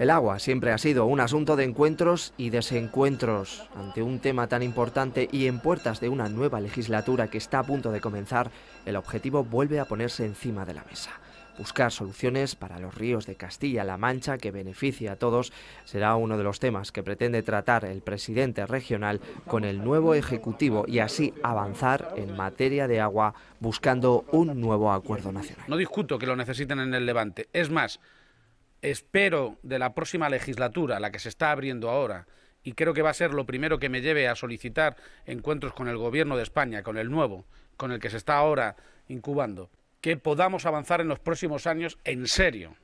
El agua siempre ha sido un asunto de encuentros y desencuentros. Ante un tema tan importante y en puertas de una nueva legislatura que está a punto de comenzar, el objetivo vuelve a ponerse encima de la mesa. Buscar soluciones para los ríos de Castilla-La Mancha que beneficie a todos será uno de los temas que pretende tratar el presidente regional con el nuevo Ejecutivo y así avanzar en materia de agua buscando un nuevo acuerdo nacional. No discuto que lo necesiten en el Levante. Es más, espero de la próxima legislatura, la que se está abriendo ahora, y creo que va a ser lo primero que me lleve a solicitar encuentros con el Gobierno de España, con el nuevo, con el que se está ahora incubando, que podamos avanzar en los próximos años en serio,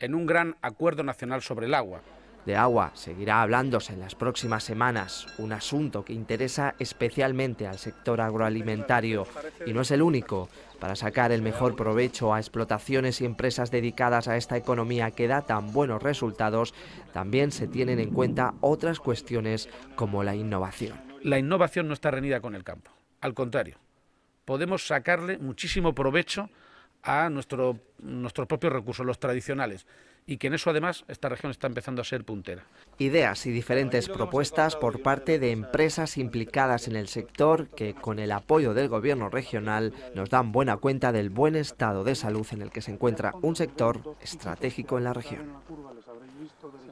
en un gran acuerdo nacional sobre el agua de agua seguirá hablándose en las próximas semanas, un asunto que interesa especialmente al sector agroalimentario y no es el único para sacar el mejor provecho a explotaciones y empresas dedicadas a esta economía que da tan buenos resultados, también se tienen en cuenta otras cuestiones como la innovación. La innovación no está reñida con el campo, al contrario, podemos sacarle muchísimo provecho a nuestros propios recursos, los tradicionales y que en eso además esta región está empezando a ser puntera. Ideas y diferentes propuestas por parte de empresas implicadas en el sector que con el apoyo del gobierno regional nos dan buena cuenta del buen estado de salud en el que se encuentra un sector estratégico en la región.